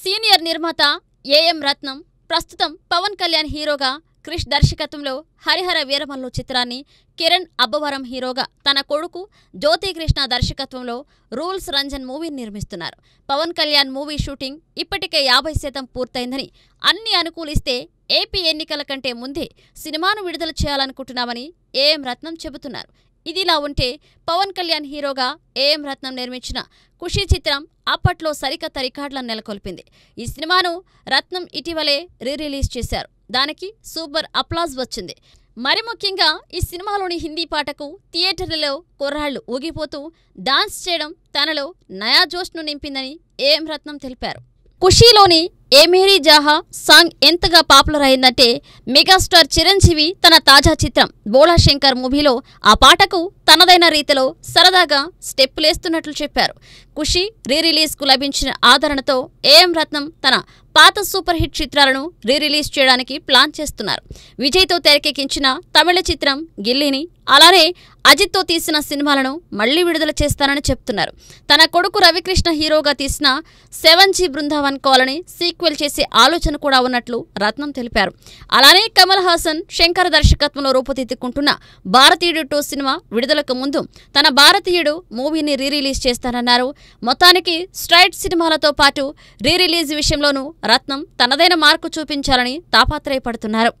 senior నిర్మాత AM రత్నం ప్రస్తుతం పవన్ కళ్యాణ్ హీరోగా క్రిష్ దర్శకత్వంలో హరిహర వీరమల్లు చిత్రాన్ని కిరణ్ అబ్బవరం హీరోగా తన కొడుకు జ్యోతి కృష్ణ దర్శకత్వంలో రూల్స్ రంజన్ మూవీని నిర్మిస్తున్నారు పవన్ కళ్యాణ్ మూవీ షూటింగ్ ఇప్పటికే యాభై శాతం పూర్తయిందని అన్ని అనుకూలిస్తే ఏపీ ఎన్నికల కంటే ముందే సినిమాను విడుదల చేయాలనుకుంటున్నామని ఏఎం రత్నం చెబుతున్నారు ఇదిలా ఉంటే పవన్ కళ్యాణ్ హీరోగా ఏఎం రత్నం నిర్మించిన ఖుషీ చిత్రం అప్పట్లో సరికొత్త రికార్డులను నెలకొల్పింది ఈ సినిమాను రత్నం ఇటీవలే రీ రిలీజ్ చేశారు దానికి సూపర్ అప్లాజ్ వచ్చింది మరి ముఖ్యంగా ఈ సినిమాలోని హిందీ పాటకు థియేటర్లలో కుర్రాళ్లు ఊగిపోతూ డాన్స్ చేయడం తనలో నయా జోష్ను నింపిందని ఏఎం రత్నం తెలిపారు ఖుషీలోని ఏ మేరీ జాహా సాంగ్ ఎంతగా పాపులర్ అయిందంటే మెగాస్టార్ చిరంజీవి తన తాజా చిత్రం బోళాశంకర్ మూవీలో ఆ పాటకు తనదైన రీతిలో సరదాగా స్టెప్పులేస్తున్నట్లు చెప్పారు ఖుషి రీ రిలీజ్కు లభించిన ఆదరణతో ఏఎం రత్నం తన పాత సూపర్ హిట్ చిత్రాలను రీ రిలీజ్ చేయడానికి ప్లాన్ చేస్తున్నారు విజయ్తో తెరకెక్కించిన తమిళ చిత్రం గిల్లీని అలానే అజిత్తో తీసిన సినిమాలను మళ్లీ విడుదల చేస్తానని చెప్తున్నారు తన కొడుకు రవికృష్ణ హీరోగా తీసిన seven G Brindavan Colony sequel sequel చేసే ఆలోచన కూడా ఉన్నట్లు రత్నం తెలిపారు అలానే కమల్ హాసన్ శంకర్ దర్శకత్వంలో రూపుదిద్దుకుంటున్న భారతీయుడు టూ సినిమా విడుదలకు ముందు తన భారతీయుడు మూవీని రీరిలీజ్ చేస్తానన్నారు మొత్తానికి స్ట్రైట్ సినిమాలతో పాటు రీరిలీజ్ విషయంలోనూ రత్నం తనదైన మార్కు చూపించాలని తాపాత్రయపడుతున్నారు